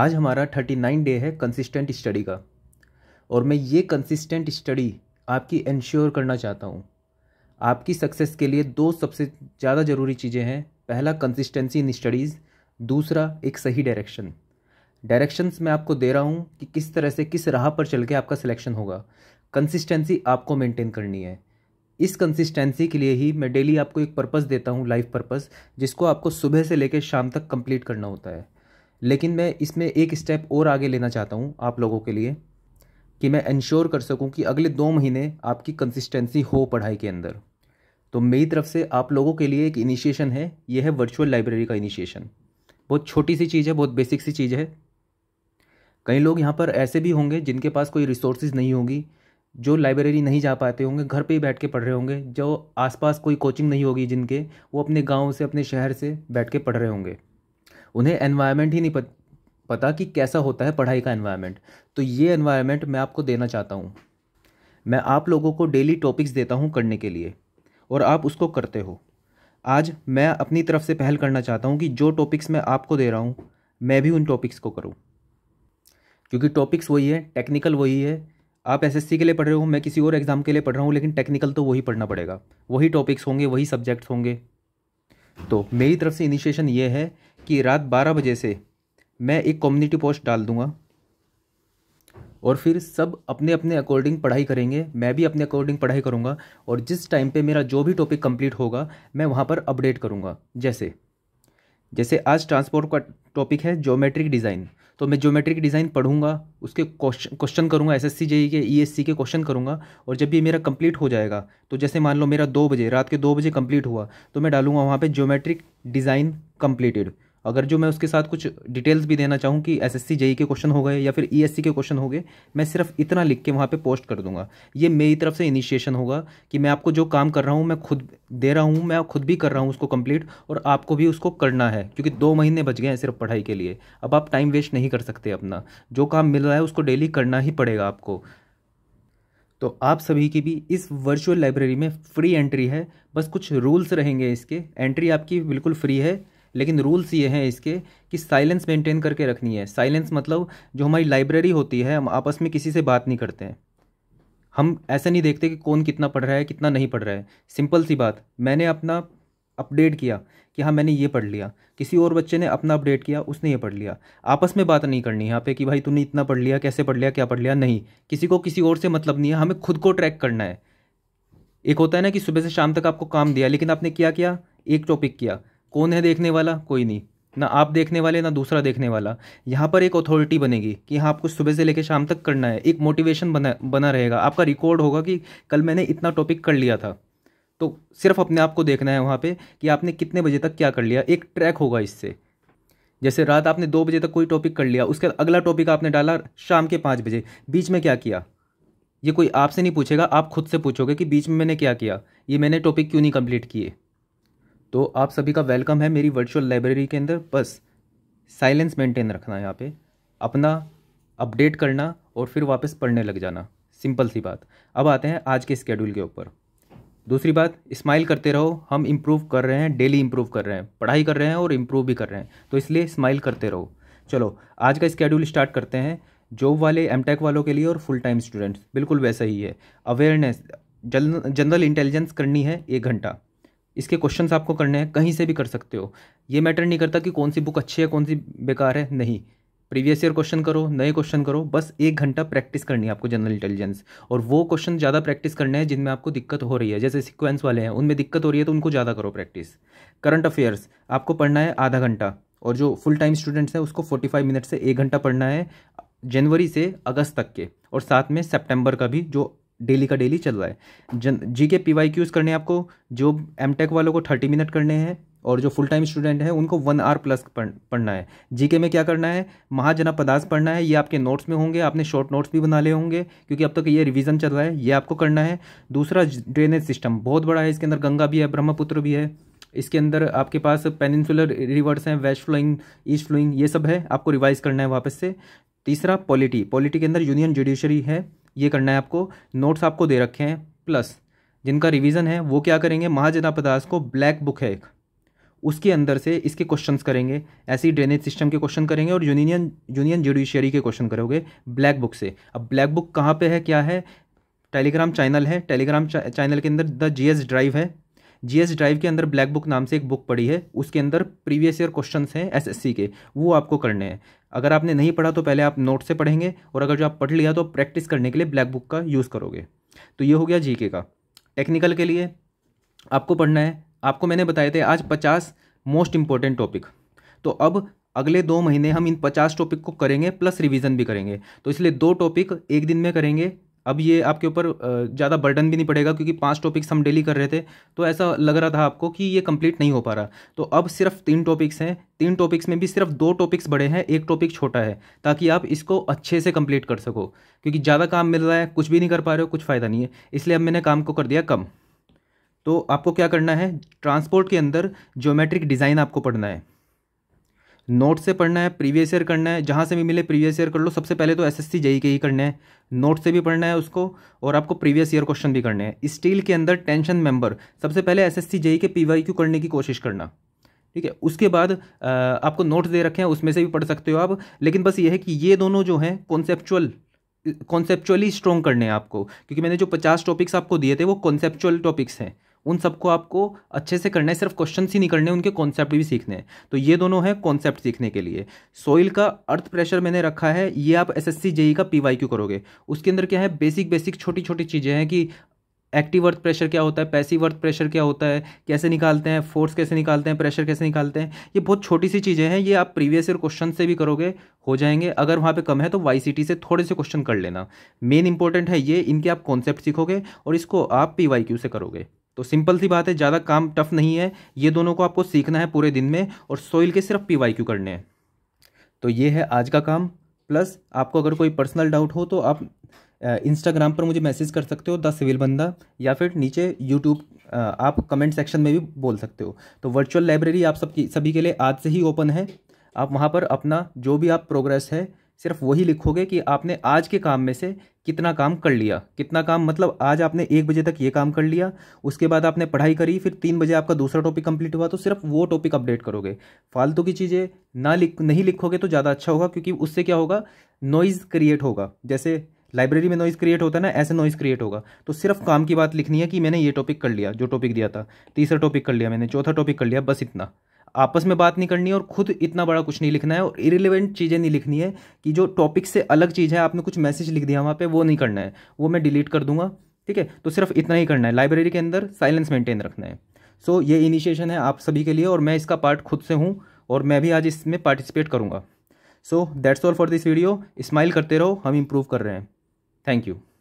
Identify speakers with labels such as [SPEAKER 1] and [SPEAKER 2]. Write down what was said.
[SPEAKER 1] आज हमारा thirty nine day है कंसिस्टेंट स्टडी का और मैं ये कंसिस्टेंट स्टडी आपकी इंश्योर करना चाहता हूँ आपकी सक्सेस के लिए दो सबसे ज़्यादा ज़रूरी चीज़ें हैं पहला कंसिस्टेंसी इन स्टडीज़ दूसरा एक सही डायरेक्शन डायरेक्शंस मैं आपको दे रहा हूँ कि किस तरह से किस राह पर चल के आपका सिलेक्शन होगा कंसिस्टेंसी आपको मेंटेन करनी है इस कंसिस्टेंसी के लिए ही मैं डेली आपको एक पर्पस देता हूँ लाइफ पर्पस जिसको आपको सुबह से लेकर शाम तक कंप्लीट करना होता है लेकिन मैं इसमें एक स्टेप और आगे लेना चाहता हूँ आप लोगों के लिए कि मैं इंश्योर कर सकूँ कि अगले दो महीने आपकी कंसिस्टेंसी हो पढ़ाई के अंदर तो मेरी तरफ से आप लोगों के लिए एक इनिशिएशन है ये है वर्चुअल लाइब्रेरी का इनिशिएशन बहुत छोटी सी चीज़ है बहुत बेसिक सी चीज़ है कई लोग यहाँ पर ऐसे भी होंगे जिनके पास कोई रिसोर्सेज नहीं होगी जो लाइब्रेरी नहीं जा पाते होंगे घर पे ही बैठ के पढ़ रहे होंगे जो आसपास कोई कोचिंग नहीं होगी जिनके वो अपने गांव से अपने शहर से बैठ के पढ़ रहे होंगे उन्हें एनवायरनमेंट ही नहीं पत, पता कि कैसा होता है पढ़ाई का एनवायरनमेंट तो ये एनवायरनमेंट मैं आपको देना चाहता हूँ मैं आप लोगों को डेली टॉपिक्स देता हूँ करने के लिए और आप उसको करते हो आज मैं अपनी तरफ से पहल करना चाहता हूँ कि जो टॉपिक्स मैं आपको दे रहा हूँ मैं भी उन टॉपिक्स को करूँ क्योंकि टॉपिक्स वही है टेक्निकल वही है आप एस के लिए पढ़ रहे हो मैं किसी और एग्ज़ाम के लिए पढ़ रहा हूँ लेकिन टेक्निकल तो वही पढ़ना पड़ेगा वही टॉपिक्स होंगे वही सब्जेक्ट्स होंगे तो मेरी तरफ से इनिशिएशन ये है कि रात 12 बजे से मैं एक कम्युनिटी पोस्ट डाल दूंगा और फिर सब अपने अपने अकॉर्डिंग पढ़ाई करेंगे मैं भी अपने अकॉर्डिंग पढ़ाई करूँगा और जिस टाइम पे मेरा जो भी टॉपिक कंप्लीट होगा मैं वहाँ पर अपडेट करूँगा जैसे जैसे आज ट्रांसपोर्ट का टॉपिक है ज्योमेट्रिक डिज़ाइन तो मैं ज्योमेट्रिक डिज़ाइन पढ़ूंगा उसके क्वेश्चन क्वेश्चन करूँगा एस एस सी जेई के ई एस सी के क्वेश्चन करूँगा और जब ये मेरा कंप्लीट हो जाएगा तो जैसे मान लो मेरा दो बजे रात के दो बजे कंप्लीट हुआ तो मैं डालूंगा वहाँ पे ज्योमेट्रिक डिज़ाइन कंप्लीटेड अगर जो मैं उसके साथ कुछ डिटेल्स भी देना चाहूँ कि एस एस e के क्वेश्चन हो गए या फिर ई e के क्वेश्चन हो गए मैं सिर्फ इतना लिख के वहाँ पे पोस्ट कर दूंगा ये मेरी तरफ से इनिशिएशन होगा कि मैं आपको जो काम कर रहा हूँ मैं खुद दे रहा हूँ मैं खुद भी कर रहा हूँ उसको कम्प्लीट और आपको भी उसको करना है क्योंकि दो महीने बच गए हैं सिर्फ पढ़ाई के लिए अब आप टाइम वेस्ट नहीं कर सकते अपना जो काम मिल रहा है उसको डेली करना ही पड़ेगा आपको तो आप सभी की भी इस वर्चुअल लाइब्रेरी में फ्री एंट्री है बस कुछ रूल्स रहेंगे इसके एंट्री आपकी बिल्कुल फ्री है लेकिन रूल्स ये हैं इसके कि साइलेंस मेंटेन करके रखनी है साइलेंस मतलब जो हमारी लाइब्रेरी होती है हम आपस में किसी से बात नहीं करते हैं हम ऐसा नहीं देखते कि कौन कितना पढ़ रहा है कितना नहीं पढ़ रहा है सिंपल सी बात मैंने अपना अपडेट किया कि हाँ मैंने ये पढ़ लिया किसी और बच्चे ने अपना अपडेट किया उसने ये पढ़ लिया आपस में बात नहीं करनी यहाँ पे कि भाई तूने इतना पढ़ लिया कैसे पढ़ लिया क्या पढ़ लिया नहीं किसी को किसी और से मतलब नहीं है हमें खुद को ट्रैक करना है एक होता है ना कि सुबह से शाम तक आपको काम दिया लेकिन आपने क्या किया एक टॉपिक किया कौन है देखने वाला कोई नहीं ना आप देखने वाले ना दूसरा देखने वाला यहाँ पर एक अथॉरिटी बनेगी कि हाँ आपको सुबह से लेकर शाम तक करना है एक मोटिवेशन बना बना रहेगा आपका रिकॉर्ड होगा कि कल मैंने इतना टॉपिक कर लिया था तो सिर्फ अपने आप को देखना है वहाँ पे कि आपने कितने बजे तक क्या कर लिया एक ट्रैक होगा इससे जैसे रात आपने दो बजे तक कोई टॉपिक कर लिया उसके अगला टॉपिक आपने डाला शाम के पाँच बजे बीच में क्या किया ये कोई आपसे नहीं पूछेगा आप खुद से पूछोगे कि बीच में मैंने क्या किया ये मैंने टॉपिक क्यों नहीं कंप्लीट किए तो आप सभी का वेलकम है मेरी वर्चुअल लाइब्रेरी के अंदर बस साइलेंस मेंटेन रखना यहाँ पे अपना अपडेट करना और फिर वापस पढ़ने लग जाना सिंपल सी बात अब आते हैं आज के स्केड्यूल के ऊपर दूसरी बात स्माइल करते रहो हम इम्प्रूव कर रहे हैं डेली इम्प्रूव कर रहे हैं पढ़ाई कर रहे हैं और इम्प्रूव भी कर रहे हैं तो इसलिए स्माइल करते रहो चलो आज का स्केड्यूल स्टार्ट करते हैं जॉब वाले एम वालों के लिए और फुल टाइम स्टूडेंट्स बिल्कुल वैसा ही है अवेयरनेस जनरल इंटेलिजेंस करनी है एक घंटा इसके क्वेश्चन आपको करने हैं कहीं से भी कर सकते हो ये मैटर नहीं करता कि कौन सी बुक अच्छी है कौन सी बेकार है नहीं प्रीवियस ईयर क्वेश्चन करो नए क्वेश्चन करो बस एक घंटा प्रैक्टिस करनी है आपको जनरल इंटेलिजेंस और वो क्वेश्चन ज़्यादा प्रैक्टिस करने हैं जिनमें आपको दिक्कत हो रही है जैसे सिक्वेंस वाले हैं उनमें दिक्कत हो रही है तो उनको ज़्यादा करो प्रैक्टिस करंट अफेयर्स आपको पढ़ना है आधा घंटा और जो फुल टाइम स्टूडेंट्स हैं उसको फोर्टी फाइव मिनट से एक घंटा पढ़ना है जनवरी से अगस्त तक के और साथ में सेप्टेम्बर का भी जो डेली का डेली चल रहा है जन जी के पी वाई क्यूज़ करने आपको जो एम टेक वालों को थर्टी मिनट करने हैं और जो फुल टाइम स्टूडेंट हैं उनको वन आर प्लस पढ़ पढ़ना है जीके में क्या करना है महाजना पदार्थ पढ़ना है ये आपके नोट्स में होंगे आपने शॉर्ट नोट्स भी बना ले होंगे क्योंकि अब तक तो ये रिवीजन चल रहा है ये आपको करना है दूसरा ड्रेनेज सिस्टम बहुत बड़ा है इसके अंदर गंगा भी है ब्रह्मपुत्र भी है इसके अंदर आपके पास पेनिनसुलर रिवर्स हैं वेस्ट फ्लोइंग ईस्ट फ्लोइंग ये सब है आपको रिवाइज करना है वापस से तीसरा पॉलिटी पॉलिटी के अंदर यूनियन जुडिशरी है ये करना है आपको नोट्स आपको दे रखे हैं प्लस जिनका रिवीजन है वो क्या करेंगे महाजना पदार्थ को ब्लैक बुक है एक उसके अंदर से इसके क्वेश्चन करेंगे ऐसे ही ड्रेनेज सिस्टम के क्वेश्चन करेंगे और यूनियन यूनियन जुडिशियरी के क्वेश्चन करोगे ब्लैक बुक से अब ब्लैक बुक कहाँ पर है क्या है टेलीग्राम चैनल है टेलीग्राम चैनल के अंदर द जी ड्राइव है जीएस ड्राइव के अंदर ब्लैक बुक नाम से एक बुक पड़ी है उसके अंदर प्रीवियस ईयर क्वेश्चन हैं एसएससी के वो आपको करने हैं अगर आपने नहीं पढ़ा तो पहले आप नोट से पढ़ेंगे और अगर जो आप पढ़ लिया तो प्रैक्टिस करने के लिए ब्लैक बुक का यूज़ करोगे तो ये हो गया के का टेक्निकल के लिए आपको पढ़ना है आपको मैंने बताए थे आज पचास मोस्ट इंपॉर्टेंट टॉपिक तो अब अगले दो महीने हम इन पचास टॉपिक को करेंगे प्लस रिवीजन भी करेंगे तो इसलिए दो टॉपिक एक दिन में करेंगे अब ये आपके ऊपर ज़्यादा बर्डन भी नहीं पड़ेगा क्योंकि पांच टॉपिक्स हम डेली कर रहे थे तो ऐसा लग रहा था आपको कि ये कंप्लीट नहीं हो पा रहा तो अब सिर्फ तीन टॉपिक्स हैं तीन टॉपिक्स में भी सिर्फ दो टॉपिक्स बड़े हैं एक टॉपिक छोटा है ताकि आप इसको अच्छे से कंप्लीट कर सको क्योंकि ज़्यादा काम मिल रहा है कुछ भी नहीं कर पा रहे हो कुछ फ़ायदा नहीं है इसलिए अब मैंने काम को कर दिया कम तो आपको क्या करना है ट्रांसपोर्ट के अंदर ज्योमेट्रिक डिज़ाइन आपको पढ़ना है नोट से पढ़ना है प्रीवियस ईयर करना है जहाँ से भी मिले प्रीवियस ईयर कर लो सबसे पहले तो एस एस सी जेई के ही करने हैं नोट से भी पढ़ना है उसको और आपको प्रीवियस ईयर क्वेश्चन भी करने हैं स्टील के अंदर टेंशन मेंबर सबसे पहले एस एस सी जेई के पी वाई क्यू करने की कोशिश करना ठीक है उसके बाद आपको नोट्स दे रखे हैं उसमें से भी पढ़ सकते हो आप लेकिन बस ये है कि ये दोनों जो हैं कॉन्सेप्चुअल कॉन्सेप्चुअली स्ट्रॉन्ग करने हैं आपको क्योंकि मैंने जो पचास टॉपिक्स आपको दिए थे वो कॉन्सेप्चुअल टॉपिक्स हैं उन सबको आपको अच्छे से करना है सिर्फ क्वेश्चन ही नहीं करने उनके कॉन्सेप्ट भी सीखने हैं तो ये दोनों हैं कॉन्सेप्ट सीखने के लिए सॉइल का अर्थ प्रेशर मैंने रखा है ये आप एस एस e का पी करोगे उसके अंदर क्या है बेसिक बेसिक छोटी छोटी चीज़ें हैं कि एक्टिव अर्थ प्रेशर क्या होता है पैसिव अर्थ प्रेशर क्या होता है कैसे निकालते हैं फोर्स कैसे निकालते हैं प्रेशर कैसे निकालते हैं ये बहुत छोटी सी चीज़ें हैं ये आप प्रीवियस ईयर क्वेश्चन से भी करोगे हो जाएंगे अगर वहाँ पे कम है तो वाई से थोड़े से क्वेश्चन कर लेना मेन इंपॉर्टेंट है ये इनके आप कॉन्सेप्ट सीखोगे और इसको आप पी से करोगे तो सिंपल सी बात है ज़्यादा काम टफ नहीं है ये दोनों को आपको सीखना है पूरे दिन में और सोइल के सिर्फ पी वाई क्यू करने हैं तो ये है आज का काम प्लस आपको अगर कोई पर्सनल डाउट हो तो आप इंस्टाग्राम पर मुझे मैसेज कर सकते हो द सिविल बंदा या फिर नीचे यूट्यूब आप कमेंट सेक्शन में भी बोल सकते हो तो वर्चुअल लाइब्रेरी आप सबकी सभी के लिए आज से ही ओपन है आप वहाँ पर अपना जो भी आप प्रोग्रेस है सिर्फ वही लिखोगे कि आपने आज के काम में से कितना काम कर लिया कितना काम मतलब आज आपने एक बजे तक ये काम कर लिया उसके बाद आपने पढ़ाई करी फिर तीन बजे आपका दूसरा टॉपिक कंप्लीट हुआ तो सिर्फ वो टॉपिक अपडेट करोगे फालतू की चीज़ें ना लिख नहीं लिखोगे तो ज़्यादा अच्छा होगा क्योंकि उससे क्या होगा नॉइज़ क्रिएट होगा जैसे लाइब्रेरी में नॉइज़ क्रिएट होता है ना ऐसे नॉइज़ क्रिएट होगा तो सिर्फ काम की बात लिखनी है कि मैंने ये टॉपिक कर लिया जो टॉपिक दिया था तीसरा टॉपिक कर लिया मैंने चौथा टॉपिक कर लिया बस इतना आपस में बात नहीं करनी है और खुद इतना बड़ा कुछ नहीं लिखना है और इरेलीवेंट चीज़ें नहीं लिखनी है कि जो टॉपिक से अलग चीज़ है आपने कुछ मैसेज लिख दिया वहाँ पर वो नहीं करना है वो मैं डिलीट कर दूंगा ठीक है तो सिर्फ इतना ही करना है लाइब्रेरी के अंदर साइलेंस मेंटेन रखना है सो ये इनिशिएशन है आप सभी के लिए और मैं इसका पार्ट खुद से हूँ और मैं भी आज इसमें पार्टिसिपेट करूँगा so that's all for this video smile करते रहो हम इम्प्रूव कर रहे हैं थैंक यू